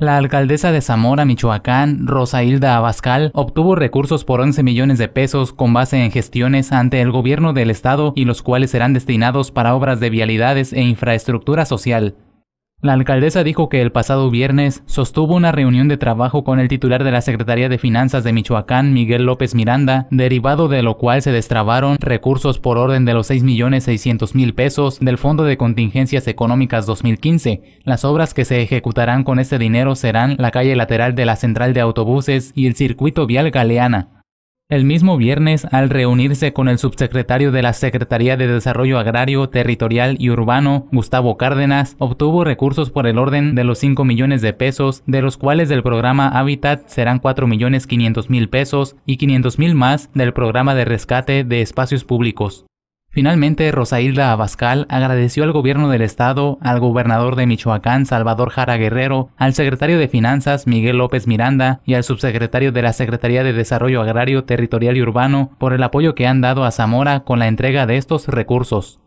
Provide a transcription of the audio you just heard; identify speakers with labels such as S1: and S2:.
S1: La alcaldesa de Zamora, Michoacán, Rosa Hilda Abascal, obtuvo recursos por 11 millones de pesos con base en gestiones ante el gobierno del estado y los cuales serán destinados para obras de vialidades e infraestructura social. La alcaldesa dijo que el pasado viernes sostuvo una reunión de trabajo con el titular de la Secretaría de Finanzas de Michoacán, Miguel López Miranda, derivado de lo cual se destrabaron recursos por orden de los 6.600.000 pesos del Fondo de Contingencias Económicas 2015. Las obras que se ejecutarán con este dinero serán la calle lateral de la central de autobuses y el circuito vial Galeana. El mismo viernes, al reunirse con el subsecretario de la Secretaría de Desarrollo Agrario, Territorial y Urbano, Gustavo Cárdenas, obtuvo recursos por el orden de los 5 millones de pesos, de los cuales del programa Hábitat serán 4 millones 500 mil pesos y 500 mil más del programa de rescate de espacios públicos. Finalmente, Rosailda Abascal agradeció al gobierno del estado, al gobernador de Michoacán Salvador Jara Guerrero, al secretario de Finanzas Miguel López Miranda y al subsecretario de la Secretaría de Desarrollo Agrario, Territorial y Urbano por el apoyo que han dado a Zamora con la entrega de estos recursos.